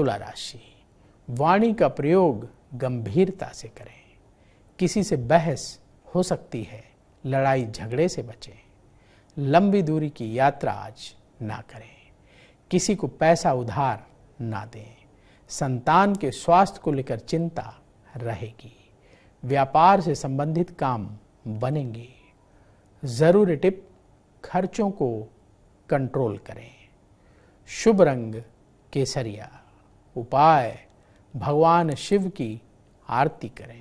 तुला राशि वाणी का प्रयोग गंभीरता से करें किसी से बहस हो सकती है लड़ाई झगड़े से बचें लंबी दूरी की यात्रा आज ना करें किसी को पैसा उधार ना दें संतान के स्वास्थ्य को लेकर चिंता रहेगी व्यापार से संबंधित काम बनेंगे ज़रूरी टिप खर्चों को कंट्रोल करें शुभ रंग केसरिया उपाय भगवान शिव की आरती करें